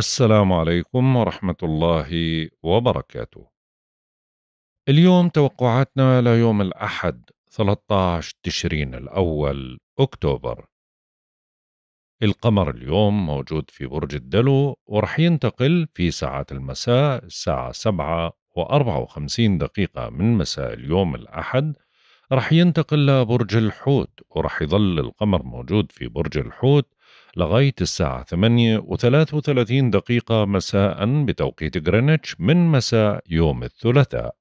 السلام عليكم ورحمة الله وبركاته. اليوم توقعاتنا ليوم الأحد 13 تشرين الأول أكتوبر. القمر اليوم موجود في برج الدلو ورح ينتقل في ساعات المساء الساعة 7 و54 دقيقة من مساء اليوم الأحد رح ينتقل لبرج الحوت ورح يظل القمر موجود في برج الحوت لغاية الساعة 8 دقيقة مساء بتوقيت غرينتش من مساء يوم الثلاثاء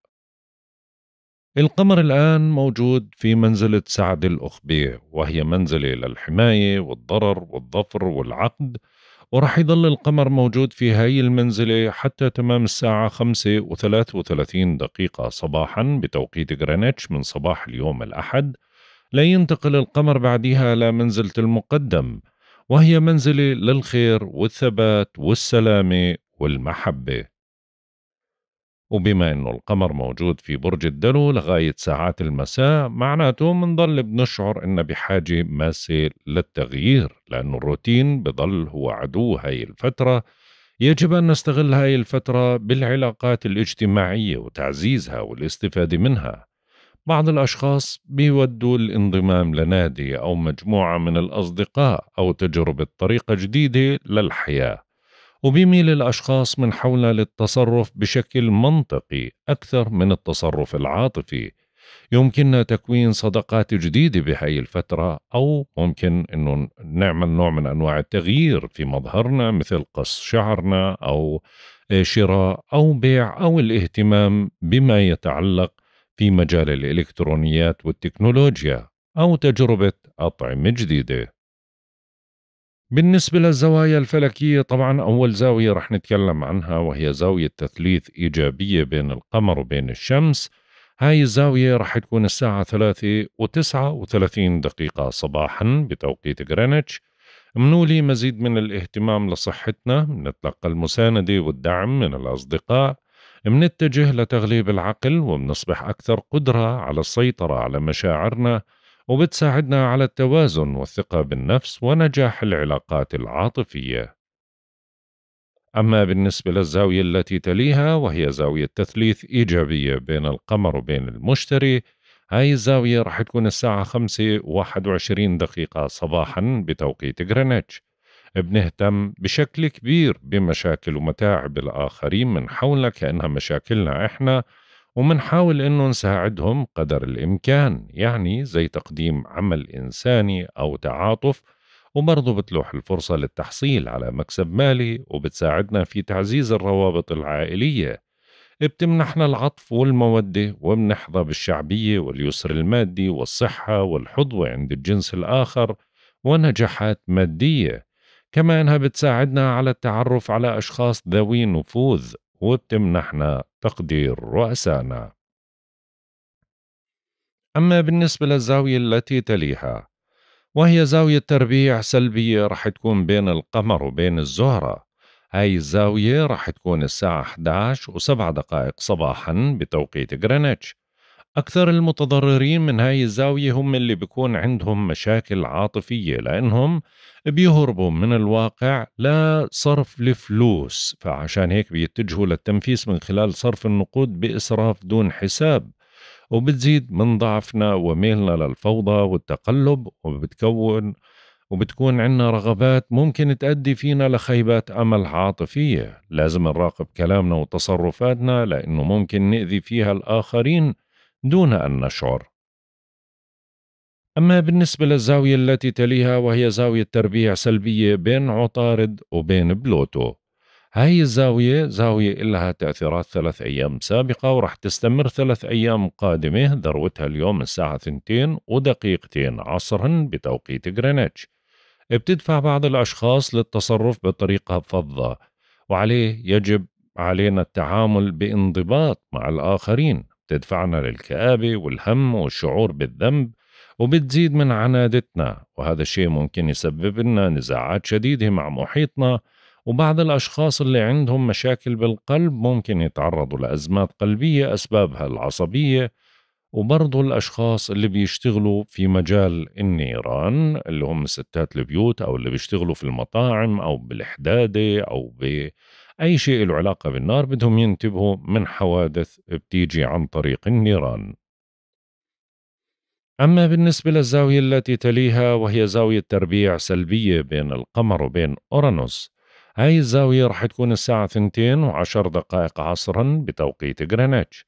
القمر الآن موجود في منزلة سعد الأخبية وهي منزلة للحماية والضرر والظفر والعقد ورح يظل القمر موجود في هاي المنزلة حتى تمام الساعة 5 دقيقة صباحا بتوقيت غرينتش من صباح اليوم الأحد لا ينتقل القمر بعدها لمنزلة المقدم وهي منزله للخير والثبات والسلامه والمحبه وبما انه القمر موجود في برج الدلو لغايه ساعات المساء معناته منضل بنشعر ان بحاجه ماسه للتغيير لانه الروتين بضل هو عدو هاي الفتره يجب أن نستغل هاي الفترة بالعلاقات الاجتماعية وتعزيزها والاستفادة منها بعض الأشخاص بيودوا الانضمام لنادي أو مجموعة من الأصدقاء أو تجربة طريقة جديدة للحياة وبيميل الأشخاص من حولنا للتصرف بشكل منطقي أكثر من التصرف العاطفي يمكننا تكوين صداقات جديدة بهاي الفترة أو ممكن أنه نعمل نوع من أنواع التغيير في مظهرنا مثل قص شعرنا أو شراء أو بيع أو الاهتمام بما يتعلق في مجال الإلكترونيات والتكنولوجيا أو تجربة أطعمة جديدة بالنسبة للزوايا الفلكية طبعا أول زاوية رح نتكلم عنها وهي زاوية تثليث إيجابية بين القمر وبين الشمس هاي الزاوية رح تكون الساعة ثلاثة وتسعة وثلاثين دقيقة صباحا بتوقيت غرينتش منولي مزيد من الاهتمام لصحتنا نتلقى المساندة والدعم من الأصدقاء منتجه لتغليب العقل ومنصبح أكثر قدرة على السيطرة على مشاعرنا وبتساعدنا على التوازن والثقة بالنفس ونجاح العلاقات العاطفية أما بالنسبة للزاوية التي تليها وهي زاوية تثليث إيجابية بين القمر وبين المشتري هاي الزاوية راح تكون الساعة 5.21 دقيقة صباحا بتوقيت غرينتش بنهتم بشكل كبير بمشاكل ومتاعب الآخرين من حولنا كأنها مشاكلنا إحنا ومنحاول إنه نساعدهم قدر الإمكان يعني زي تقديم عمل إنساني أو تعاطف وبرضه بتلوح الفرصة للتحصيل على مكسب مالي وبتساعدنا في تعزيز الروابط العائلية بتمنحنا العطف والمودة وبنحظى بالشعبية واليسر المادي والصحة والحظوة عند الجنس الآخر ونجاحات مادية كما أنها بتساعدنا على التعرف على أشخاص ذوي نفوذ وبتمنحنا تقدير رؤسائنا أما بالنسبة للزاوية التي تليها وهي زاوية تربيع سلبية رح تكون بين القمر وبين الزهرة هاي الزاوية رح تكون الساعة 11 و7 دقائق صباحا بتوقيت غرينتش أكثر المتضررين من هاي الزاوية هم اللي بيكون عندهم مشاكل عاطفية لأنهم بيهربوا من الواقع لصرف الفلوس فعشان هيك بيتجهوا للتنفيس من خلال صرف النقود بإسراف دون حساب وبتزيد من ضعفنا وميلنا للفوضى والتقلب وبتكون وبتكون عندنا رغبات ممكن تؤدي فينا لخيبات أمل عاطفية لازم نراقب كلامنا وتصرفاتنا لأنه ممكن نأذي فيها الآخرين دون أن نشعر. أما بالنسبة للزاوية التي تليها وهي زاوية تربيع سلبية بين عطارد وبين بلوتو هاي الزاوية زاوية إلها تأثيرات ثلاث أيام سابقة ورح تستمر ثلاث أيام قادمة ذروتها اليوم الساعة ثنتين ودقيقتين عصرا بتوقيت غرينتش بتدفع بعض الأشخاص للتصرف بطريقة فظة وعليه يجب علينا التعامل بانضباط مع الآخرين بتدفعنا للكآبة والهم والشعور بالذنب وبتزيد من عنادتنا وهذا الشيء ممكن يسبب لنا نزاعات شديدة مع محيطنا وبعض الأشخاص اللي عندهم مشاكل بالقلب ممكن يتعرضوا لأزمات قلبية أسبابها العصبية وبرضه الأشخاص اللي بيشتغلوا في مجال النيران اللي هم ستات البيوت أو اللي بيشتغلوا في المطاعم أو بالحدادة أو أي شيء له علاقة بالنار بدهم ينتبهوا من حوادث بتيجي عن طريق النيران أما بالنسبة للزاوية التي تليها وهي زاوية تربيع سلبية بين القمر وبين أورانوس هاي الزاوية رح تكون الساعة 2 وعشر دقائق عصرا بتوقيت غرينتش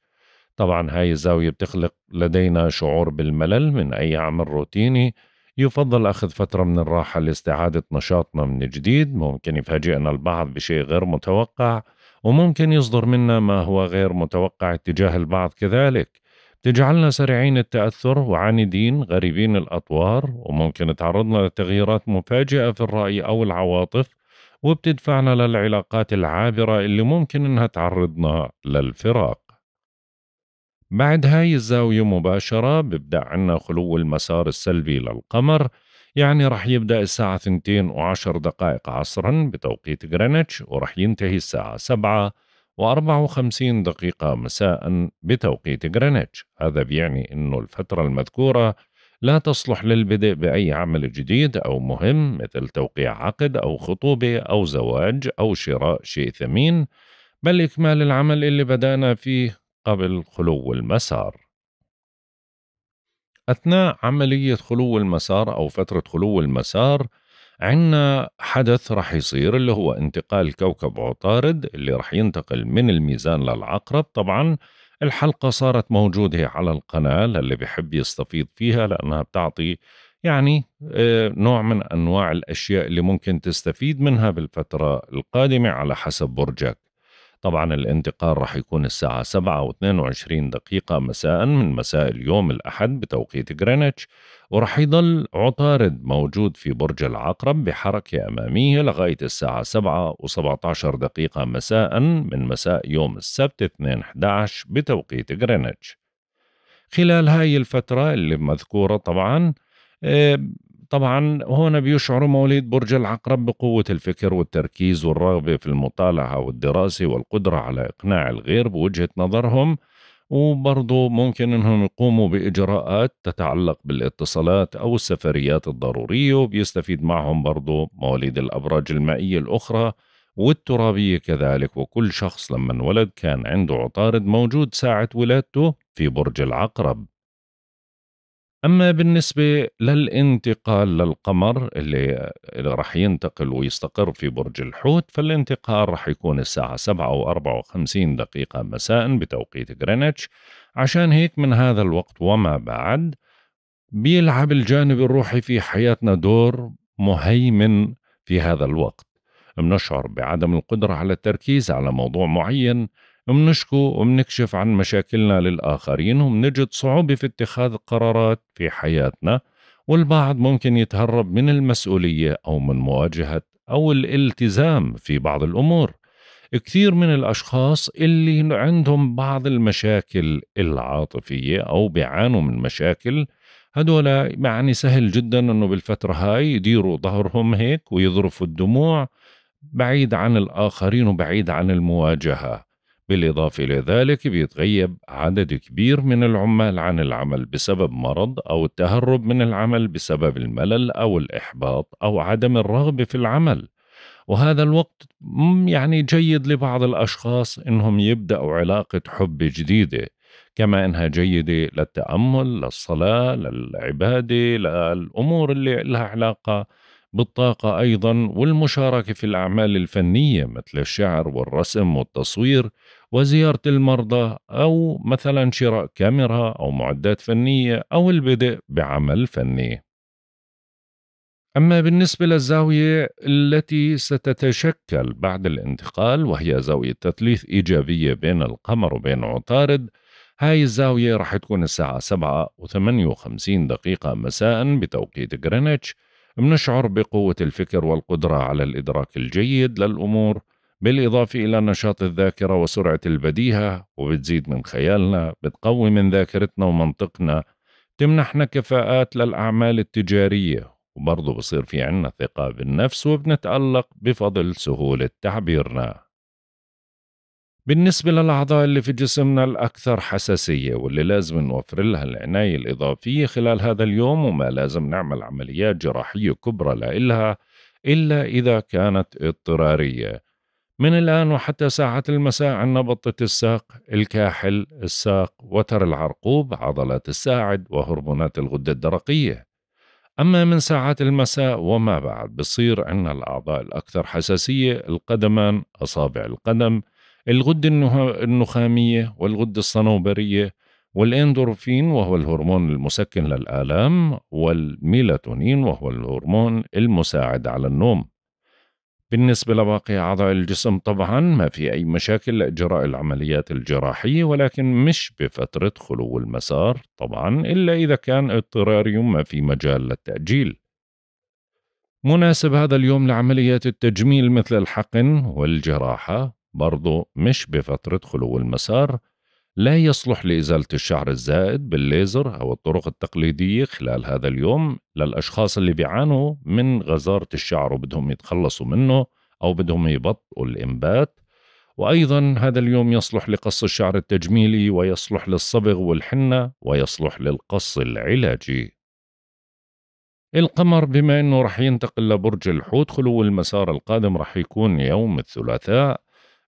طبعا هاي الزاوية بتخلق لدينا شعور بالملل من أي عمل روتيني يفضل أخذ فترة من الراحة لاستعادة نشاطنا من جديد ممكن يفاجئنا البعض بشيء غير متوقع وممكن يصدر منا ما هو غير متوقع اتجاه البعض كذلك تجعلنا سريعين التأثر وعاندين غريبين الأطوار وممكن تعرضنا لتغييرات مفاجئة في الرأي أو العواطف وبتدفعنا للعلاقات العابرة اللي ممكن إنها تعرضنا للفراق بعد هاي الزاوية مباشرة ببدأ عنا خلو المسار السلبي للقمر يعني رح يبدأ الساعة 2 وعشر دقائق عصرا بتوقيت غرينتش ورح ينتهي الساعة 7 و54 دقيقة مساء بتوقيت غرينتش هذا بيعني أنه الفترة المذكورة لا تصلح للبدء بأي عمل جديد أو مهم مثل توقيع عقد أو خطوبة أو زواج أو شراء شيء ثمين بل إكمال العمل اللي بدأنا فيه قبل خلو المسار أثناء عملية خلو المسار أو فترة خلو المسار عندنا حدث رح يصير اللي هو انتقال كوكب عطارد اللي رح ينتقل من الميزان للعقرب طبعا الحلقة صارت موجودة على القناة للي بحب يستفيض فيها لأنها بتعطي يعني آه، نوع من أنواع الأشياء اللي ممكن تستفيد منها بالفترة القادمة على حسب برجك طبعا الانتقال راح يكون الساعة 7 و 22 دقيقة مساء من مساء اليوم الأحد بتوقيت غرينتش ورح يظل عطارد موجود في برج العقرب بحركة أمامية لغاية الساعة 7 و 17 دقيقة مساء من مساء يوم السبت 2 11 بتوقيت غرينتش خلال هاي الفترة اللي مذكورة طبعا آه، طبعا هنا بيشعر مواليد برج العقرب بقوة الفكر والتركيز والرغبة في المطالعة والدراسة والقدرة على إقناع الغير بوجهة نظرهم وبرضه ممكن انهم يقوموا باجراءات تتعلق بالاتصالات او السفريات الضروريه وبيستفيد معهم برضه مواليد الابراج المائيه الاخرى والترابيه كذلك وكل شخص لما انولد كان عنده عطارد موجود ساعه ولادته في برج العقرب أما بالنسبة للانتقال للقمر اللي رح ينتقل ويستقر في برج الحوت فالانتقال رح يكون الساعة 7 و 54 دقيقة مساء بتوقيت غرينتش عشان هيك من هذا الوقت وما بعد بيلعب الجانب الروحي في حياتنا دور مهيمن في هذا الوقت بنشعر بعدم القدرة على التركيز على موضوع معين منشكو ومنكشف عن مشاكلنا للآخرين ومنجد صعوبة في اتخاذ قرارات في حياتنا والبعض ممكن يتهرب من المسؤولية أو من مواجهة أو الالتزام في بعض الأمور كثير من الأشخاص اللي عندهم بعض المشاكل العاطفية أو بيعانوا من مشاكل هدول يعني سهل جدا أنه بالفترة هاي يديروا ظهرهم هيك ويظرفوا الدموع بعيد عن الآخرين وبعيد عن المواجهة بالإضافة إلى ذلك بيتغيب عدد كبير من العمال عن العمل بسبب مرض أو التهرب من العمل بسبب الملل أو الإحباط أو عدم الرغبة في العمل وهذا الوقت يعني جيد لبعض الأشخاص إنهم يبدأوا علاقة حب جديدة كما إنها جيدة للتأمل للصلاة للعبادة للأمور اللي لها علاقة بالطاقة أيضا والمشاركة في الأعمال الفنية مثل الشعر والرسم والتصوير وزيارة المرضى أو مثلا شراء كاميرا أو معدات فنية أو البدء بعمل فني. أما بالنسبة للزاوية التي ستتشكل بعد الانتقال وهي زاوية تثليث إيجابية بين القمر وبين عطارد هاي الزاوية رح تكون الساعة 7 و58 دقيقة مساء بتوقيت غرينتش بنشعر بقوة الفكر والقدرة على الإدراك الجيد للأمور بالإضافة إلى نشاط الذاكرة وسرعة البديهة وبتزيد من خيالنا بتقوي من ذاكرتنا ومنطقنا تمنحنا كفاءات للأعمال التجارية وبرضه بصير في عنا ثقة بالنفس وبنتألق بفضل سهولة تعبيرنا بالنسبة للأعضاء اللي في جسمنا الأكثر حساسية واللي لازم نوفر لها العناية الإضافية خلال هذا اليوم وما لازم نعمل عمليات جراحية كبرى لإلها إلا إذا كانت اضطرارية من الآن وحتى ساعة المساء عندنا بطة الساق الكاحل الساق وتر العرقوب عضلات الساعد وهرمونات الغدة الدرقية أما من ساعات المساء وما بعد بصير عندنا الأعضاء الأكثر حساسية القدمان أصابع القدم الغدة النخامية والغدة الصنوبرية والإندورفين وهو الهرمون المسكن للآلام والميلاتونين وهو الهرمون المساعد على النوم بالنسبة لباقي أعضاء الجسم طبعا ما في أي مشاكل لإجراء العمليات الجراحية ولكن مش بفترة خلو المسار طبعا إلا إذا كان اضطراريوم ما في مجال للتأجيل مناسب هذا اليوم لعمليات التجميل مثل الحقن والجراحة برضو مش بفترة خلو المسار لا يصلح لإزالة الشعر الزائد بالليزر أو الطرق التقليدية خلال هذا اليوم للأشخاص اللي بيعانوا من غزارة الشعر وبدهم يتخلصوا منه أو بدهم يبطئوا الإنبات وأيضا هذا اليوم يصلح لقص الشعر التجميلي ويصلح للصبغ والحنة ويصلح للقص العلاجي القمر بما أنه رح ينتقل لبرج الحوت خلو المسار القادم رح يكون يوم الثلاثاء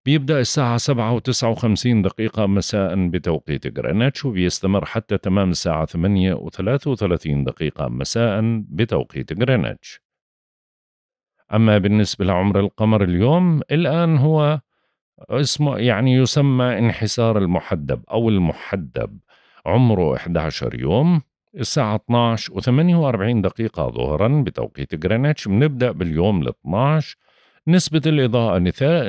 بيبدأ الساعة 7 و59 دقيقة مساء بتوقيت غرينتش وبيستمر حتى تمام الساعة 8 و33 دقيقة مساء بتوقيت غرينتش أما بالنسبة لعمر القمر اليوم الآن هو اسمه يعني يسمى انحسار المحدب أو المحدب عمره 11 يوم الساعة 12 و48 دقيقة ظهرا بتوقيت غرينتش بنبدأ باليوم ال 12 نسبة الإضاءة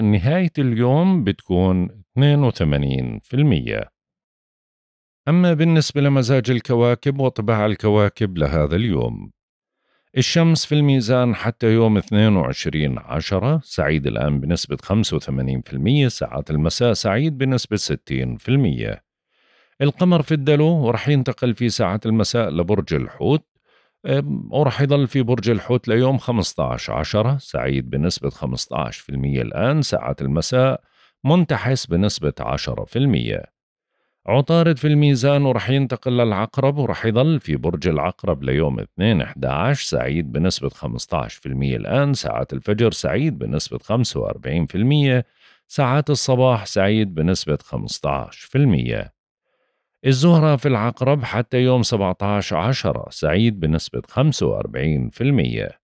نهاية اليوم بتكون 82% أما بالنسبة لمزاج الكواكب وطباع الكواكب لهذا اليوم الشمس في الميزان حتى يوم 22 عشرة سعيد الآن بنسبة 85% ساعات المساء سعيد بنسبة 60% القمر في الدلو ورح ينتقل في ساعات المساء لبرج الحوت ورح يضل في برج الحوت ليوم 15 10 سعيد بنسبة 15% الآن ساعة المساء منتحس بنسبة 10% عطارد في الميزان ورح ينتقل للعقرب ورح يضل في برج العقرب ليوم 2 11 سعيد بنسبة 15% الآن ساعة الفجر سعيد بنسبة 45% ساعات الصباح سعيد بنسبة 15% الزهرة في العقرب حتى يوم 17 عشرة سعيد بنسبة 45%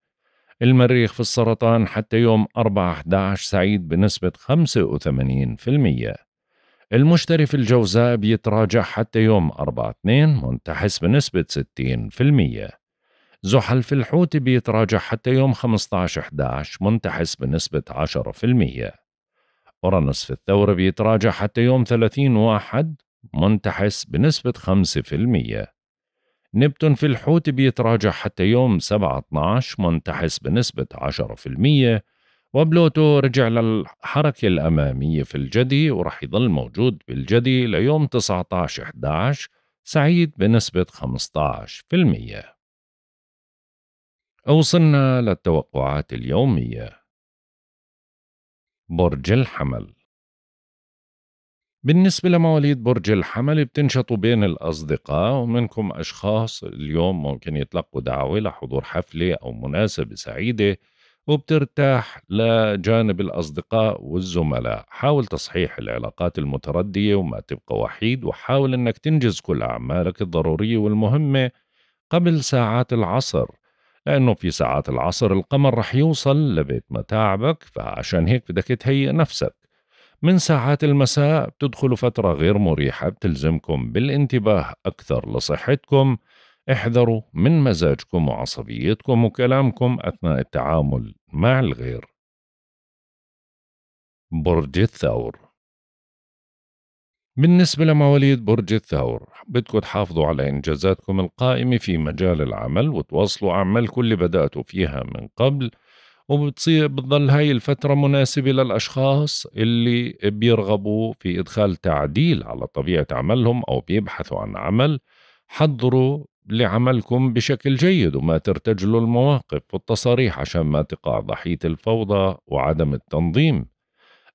المريخ في السرطان حتى يوم 4 11 سعيد بنسبة 85% المشتري في الجوزاء بيتراجع حتى يوم 4 2 منتحس بنسبة 60% زحل في الحوت بيتراجع حتى يوم 15 11 منتحس بنسبة 10% أورانوس في الثورة بيتراجع حتى يوم 30 1 منتحس بنسبة 5% نبتون في الحوت بيتراجع حتى يوم 7-12 منتحس بنسبة 10% وبلوتو رجع للحركة الأمامية في الجدي ورح يظل موجود بالجدي ليوم 19-11 سعيد بنسبة 15% وصلنا للتوقعات اليومية برج الحمل بالنسبة لمواليد برج الحمل بتنشطوا بين الأصدقاء ومنكم أشخاص اليوم ممكن يتلقوا دعوة لحضور حفلة أو مناسبة سعيدة وبترتاح لجانب الأصدقاء والزملاء حاول تصحيح العلاقات المتردية وما تبقى وحيد وحاول أنك تنجز كل أعمالك الضرورية والمهمة قبل ساعات العصر لأنه في ساعات العصر القمر رح يوصل لبيت متاعبك فعشان هيك بدك تهيئ نفسك من ساعات المساء بتدخلوا فترة غير مريحة بتلزمكم بالانتباه أكثر لصحتكم احذروا من مزاجكم وعصبيتكم وكلامكم أثناء التعامل مع الغير برج الثور بالنسبة لمواليد برج الثور بدكم تحافظوا على إنجازاتكم القائمة في مجال العمل وتواصلوا أعمالكم اللي بدأتوا فيها من قبل وبتصير بتضل هاي الفترة مناسبة للأشخاص اللي بيرغبوا في إدخال تعديل على طبيعة عملهم أو بيبحثوا عن عمل حضروا لعملكم بشكل جيد وما ترتجلوا المواقف والتصاريح عشان ما تقع ضحية الفوضى وعدم التنظيم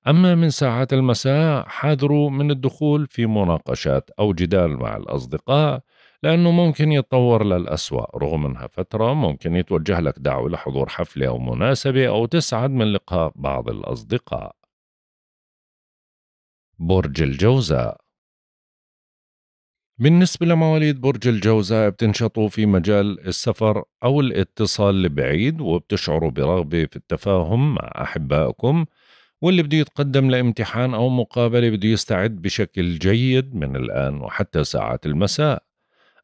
أما من ساعات المساء حاذروا من الدخول في مناقشات أو جدال مع الأصدقاء لأنه ممكن يتطور للأسوأ رغم أنها فترة ممكن يتوجه لك دعوة لحضور حفلة أو مناسبة أو تسعد من لقاء بعض الأصدقاء برج الجوزاء بالنسبة لمواليد برج الجوزاء بتنشطوا في مجال السفر أو الاتصال البعيد وبتشعروا برغبة في التفاهم مع أحبائكم واللي بده يتقدم لامتحان أو مقابلة بده يستعد بشكل جيد من الآن وحتى ساعات المساء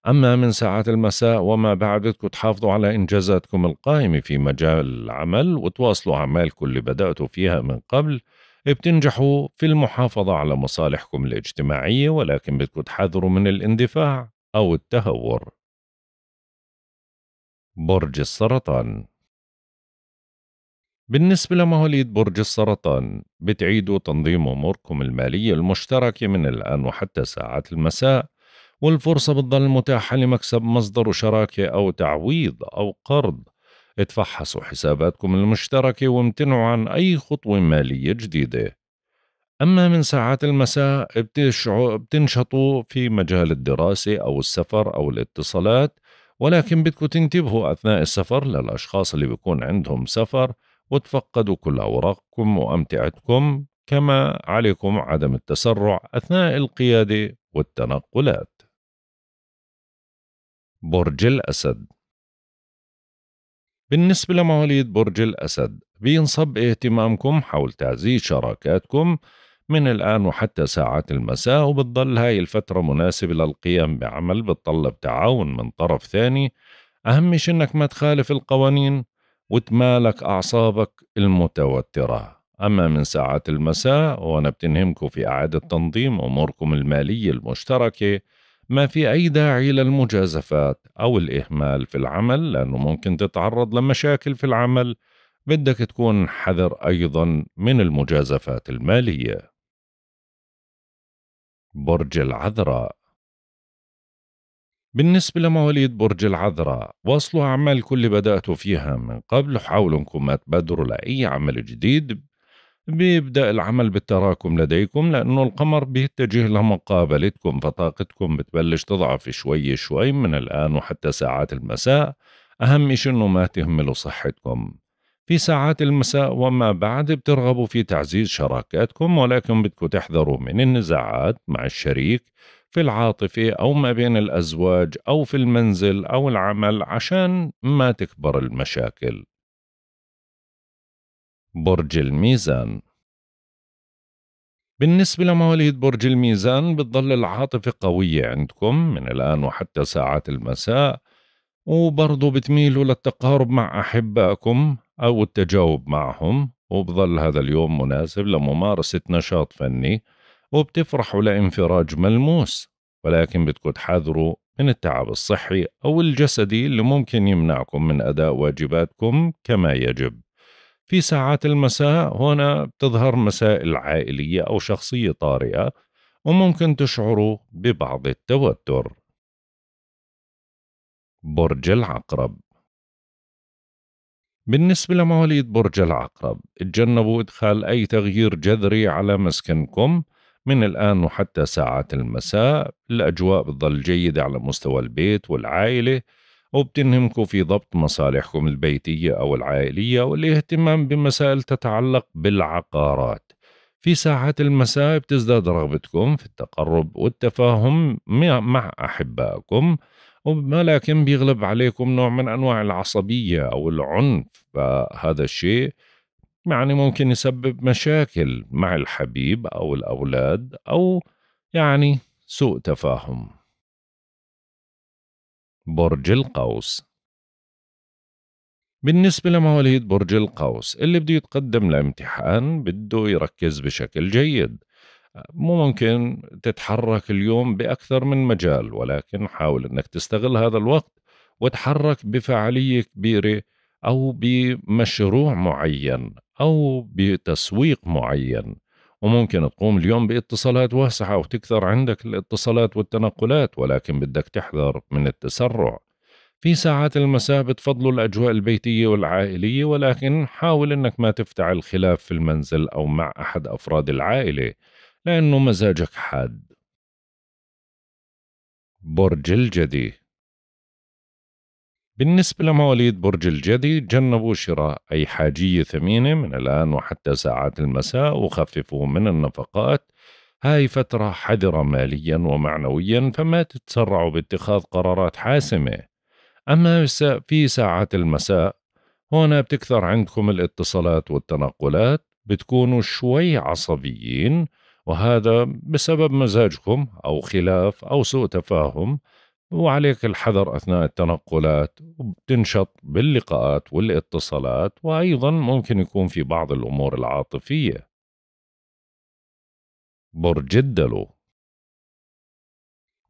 أما من ساعات المساء وما بعد تحافظوا على إنجازاتكم القائمة في مجال العمل وتواصلوا أعمالكم اللي بدأتوا فيها من قبل بتنجحوا في المحافظة على مصالحكم الاجتماعية ولكن بدكم تحذروا من الاندفاع أو التهور برج السرطان بالنسبة لمواليد برج السرطان بتعيدوا تنظيم أموركم المالية المشتركة من الآن وحتى ساعات المساء والفرصة بتضل متاحة لمكسب مصدر شراكة أو تعويض أو قرض اتفحصوا حساباتكم المشتركة وامتنعوا عن أي خطوة مالية جديدة أما من ساعات المساء بتنشطوا في مجال الدراسة أو السفر أو الاتصالات ولكن بدكم تنتبهوا أثناء السفر للأشخاص اللي بيكون عندهم سفر وتفقدوا كل أوراقكم وأمتعتكم كما عليكم عدم التسرع أثناء القيادة والتنقلات برج الأسد بالنسبة لمواليد برج الأسد بينصب اهتمامكم حول تعزيز شراكاتكم من الآن وحتى ساعات المساء وبتضل هاي الفترة مناسبة للقيام بعمل بتطلب تعاون من طرف ثاني أهم شي إنك ما تخالف القوانين وتمالك أعصابك المتوترة أما من ساعات المساء وأنا بتنهمكم في إعادة تنظيم أموركم المالية المشتركة ما في أي داعي للمجازفات أو الإهمال في العمل لأنه ممكن تتعرض لمشاكل في العمل بدك تكون حذر أيضا من المجازفات المالية برج العذراء بالنسبة لمواليد برج العذراء واصلوا أعمالكم اللي بدأتوا فيها من قبل حاولوا أنكم ما تبادروا لأي عمل جديد بيبدأ العمل بالتراكم لديكم لأنه القمر بيتجه لمقابلتكم فطاقتكم بتبلش تضعف شوي شوي من الآن وحتى ساعات المساء أهم شيء إنه ما تهملوا صحتكم في ساعات المساء وما بعد بترغبوا في تعزيز شراكاتكم ولكن بدكم تحذروا من النزاعات مع الشريك في العاطفة أو ما بين الأزواج أو في المنزل أو العمل عشان ما تكبر المشاكل برج الميزان بالنسبة لمواليد برج الميزان بتضل العاطفة قوية عندكم من الآن وحتى ساعات المساء وبرضو بتميلوا للتقارب مع أحبائكم أو التجاوب معهم وبظل هذا اليوم مناسب لممارسة نشاط فني وبتفرحوا لانفراج ملموس ولكن بتكون تحذروا من التعب الصحي أو الجسدي اللي ممكن يمنعكم من أداء واجباتكم كما يجب في ساعات المساء هنا بتظهر مسائل عائلية أو شخصية طارئة وممكن تشعروا ببعض التوتر برج العقرب بالنسبة لمواليد برج العقرب اتجنبوا إدخال أي تغيير جذري على مسكنكم من الآن وحتى ساعات المساء الأجواء بتظل جيدة على مستوى البيت والعائلة وبتنهمكم في ضبط مصالحكم البيتية أو العائلية والاهتمام بمسائل تتعلق بالعقارات في ساعات المساء بتزداد رغبتكم في التقرب والتفاهم مع أحبائكم ولكن بيغلب عليكم نوع من أنواع العصبية أو العنف فهذا الشيء يعني ممكن يسبب مشاكل مع الحبيب أو الأولاد أو يعني سوء تفاهم برج القوس بالنسبة لمواليد برج القوس اللي بده يتقدم لامتحان بده يركز بشكل جيد مو ممكن تتحرك اليوم بأكثر من مجال ولكن حاول أنك تستغل هذا الوقت وتحرك بفعالية كبيرة أو بمشروع معين أو بتسويق معين وممكن تقوم اليوم باتصالات واسعة وتكثر عندك الاتصالات والتنقلات ولكن بدك تحذر من التسرع في ساعات المساء بتفضلوا الأجواء البيتية والعائلية ولكن حاول أنك ما تفتعل خلاف في المنزل أو مع أحد أفراد العائلة لأنه مزاجك حاد برج الجدي بالنسبة لمواليد برج الجدي جنبوا شراء أي حاجية ثمينة من الآن وحتى ساعات المساء وخففوا من النفقات هاي فترة حذرة ماليا ومعنويا فما تتسرعوا باتخاذ قرارات حاسمة أما في ساعات المساء هنا بتكثر عندكم الاتصالات والتنقلات بتكونوا شوي عصبيين وهذا بسبب مزاجكم أو خلاف أو سوء تفاهم وعليك الحذر أثناء التنقلات وبتنشط باللقاءات والاتصالات وأيضا ممكن يكون في بعض الأمور العاطفية برج الدلو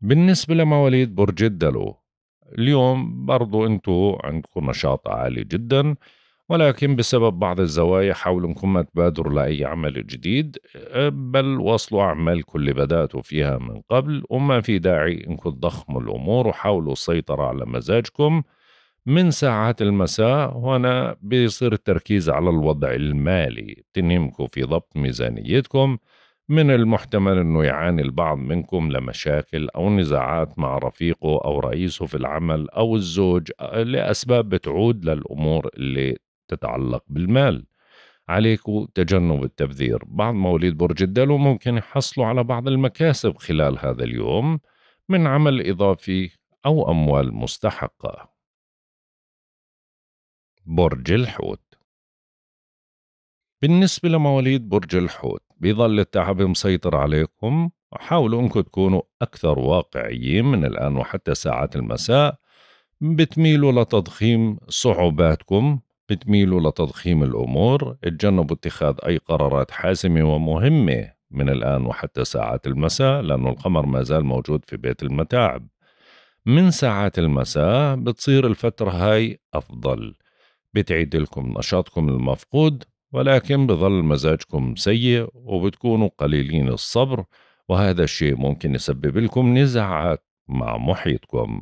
بالنسبة لمواليد برج الدلو اليوم برضو انتو عندكم نشاط عالي جدا ولكن بسبب بعض الزوايا حاولوا انكم تبادروا لاي عمل جديد آه، بل واصلوا اعمالكم اللي بداتوا فيها من قبل وما في داعي انكم تضخموا الامور وحاولوا السيطره على مزاجكم من ساعات المساء هنا بيصير التركيز على الوضع المالي تنهمكم في ضبط ميزانيتكم من المحتمل أنه يعاني البعض منكم لمشاكل أو نزاعات مع رفيقه أو رئيسه في العمل أو الزوج آه، لأسباب بتعود للأمور اللي تتعلق بالمال عليك تجنب التبذير بعض مواليد برج الدلو ممكن يحصلوا على بعض المكاسب خلال هذا اليوم من عمل إضافي أو أموال مستحقة برج الحوت بالنسبة لمواليد برج الحوت بيظل التعب مسيطر عليكم حاولوا انكم تكونوا أكثر واقعيين من الآن وحتى ساعات المساء بتميلوا لتضخيم صعوباتكم بتميلوا لتضخيم الأمور اتجنبوا اتخاذ أي قرارات حاسمة ومهمة من الآن وحتى ساعات المساء لأن القمر ما زال موجود في بيت المتاعب من ساعات المساء بتصير الفترة هاي أفضل بتعيد لكم نشاطكم المفقود ولكن بظل مزاجكم سيء وبتكونوا قليلين الصبر وهذا الشيء ممكن يسبب لكم نزاعات مع محيطكم